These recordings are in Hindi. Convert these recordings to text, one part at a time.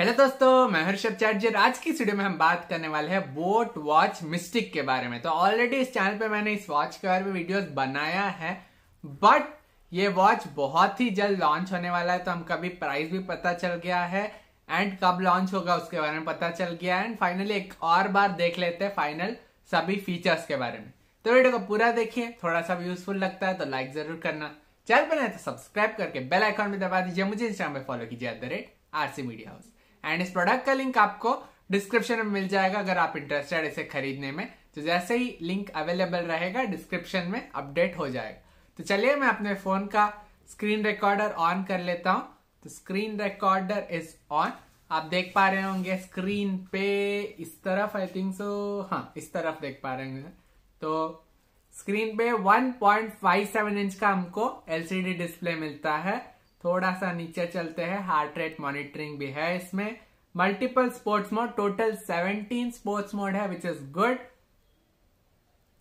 हेलो दोस्तों मैं हर्षभ चैटर्जी आज की वीडियो में हम बात करने वाले हैं बोट वॉच मिस्टिक के बारे में तो ऑलरेडी इस चैनल पे मैंने इस वॉच के बारे में वीडियोस बनाया है बट ये वॉच बहुत ही जल्द लॉन्च होने वाला है तो हम कभी प्राइस भी पता चल गया है एंड कब लॉन्च होगा उसके बारे में पता चल गया एंड फाइनली एक और बार देख लेते हैं फाइनल सभी फीचर्स के बारे में तो वीडियो को पूरा देखिए थोड़ा सा यूजफुल लगता है तो लाइक जरूर करना चैनल पर नहीं तो सब्सक्राइब करके बेल आइकॉन भी दबा दीजिए मुझे इंस्टाग्राम पे फॉलो कीजिए at the rate RC media house and इस प्रोडक्ट का लिंक आपको डिस्क्रिप्शन में मिल जाएगा अगर आप इंटरेस्टेड इसे खरीदने में तो जैसे ही लिंक अवेलेबल रहेगा डिस्क्रिप्शन में अपडेट हो जाएगा तो चलिए मैं अपने फोन का स्क्रीन रिकॉर्डर ऑन कर लेता हूं तो स्क्रीन रिकॉर्डर इज ऑन आप देख पा रहे होंगे स्क्रीन पे इस तरफ आई थिंक सो हाँ इस तरफ देख पा रहे होंगे तो स्क्रीन पे 1.57 इंच का हमको एलसीडी डिस्प्ले मिलता है थोड़ा सा नीचे चलते हैं हार्ट रेट मॉनिटरिंग भी है इसमें multiple sports mode total 17 sports mode है विच इज गुड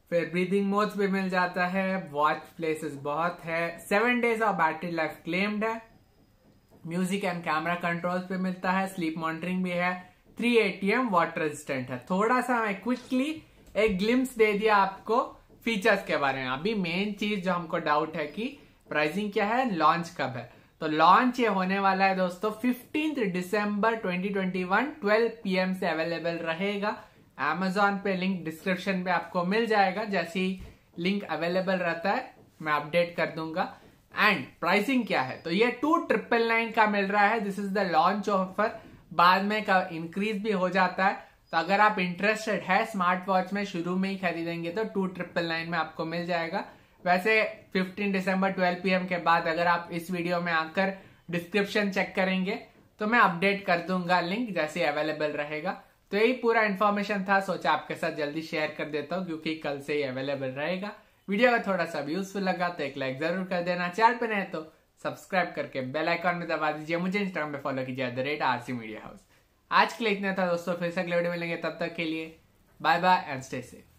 फिर ब्रीदिंग मोड्स भी मिल जाता है वॉच प्लेसेस बहुत है seven days of battery life claimed है म्यूजिक एंड कैमरा कंट्रोल्स पे मिलता है स्लीप मॉनिटरिंग भी है थ्री एटीएम वाटर रेजिस्टेंट है थोड़ा सा मैं क्विकली एक ग्लिम्स दे दिया आपको फीचर्स के बारे में अभी मेन चीज जो हमको डाउट है कि प्राइसिंग क्या है लॉन्च कब है तो लॉन्च ये होने वाला है दोस्तों फिफ्टींथ दिसंबर 2021 12 पीएम से अवेलेबल रहेगा एमेजॉन पे लिंक डिस्क्रिप्शन में आपको मिल जाएगा जैसी लिंक अवेलेबल रहता है मैं अपडेट कर दूंगा एंड प्राइसिंग क्या है तो ये टू ट्रिपल नाइन का मिल रहा है this is the launch offer बाद में का इंक्रीज भी हो जाता है तो अगर आप इंटरेस्टेड है स्मार्ट वॉच में शुरू में ही खरीदेंगे तो टू ट्रिपल नाइन में आपको मिल जाएगा वैसे 15 दिसंबर 12 पीएम के बाद अगर आप इस वीडियो में आकर डिस्क्रिप्शन चेक करेंगे तो मैं अपडेट कर दूंगा लिंक जैसे अवेलेबल रहेगा तो यही पूरा इन्फॉर्मेशन था सोचा आपके साथ जल्दी शेयर कर देता हूँ क्योंकि कल से ही अवेलेबल रहेगा वीडियो का थोड़ा सा यूजफुल लगा तो एक लाइक जरूर कर देना चैनल पे नहीं तो सब्सक्राइब करके बेल आइकॉन में दबा दीजिए मुझे इंस्टाग्राम पे फॉलो कीजिए at the rate RC media house आज के लिए इतना था दोस्तों फिर से अगले वीडियो मिलेंगे तब तक के लिए bye bye and stay safe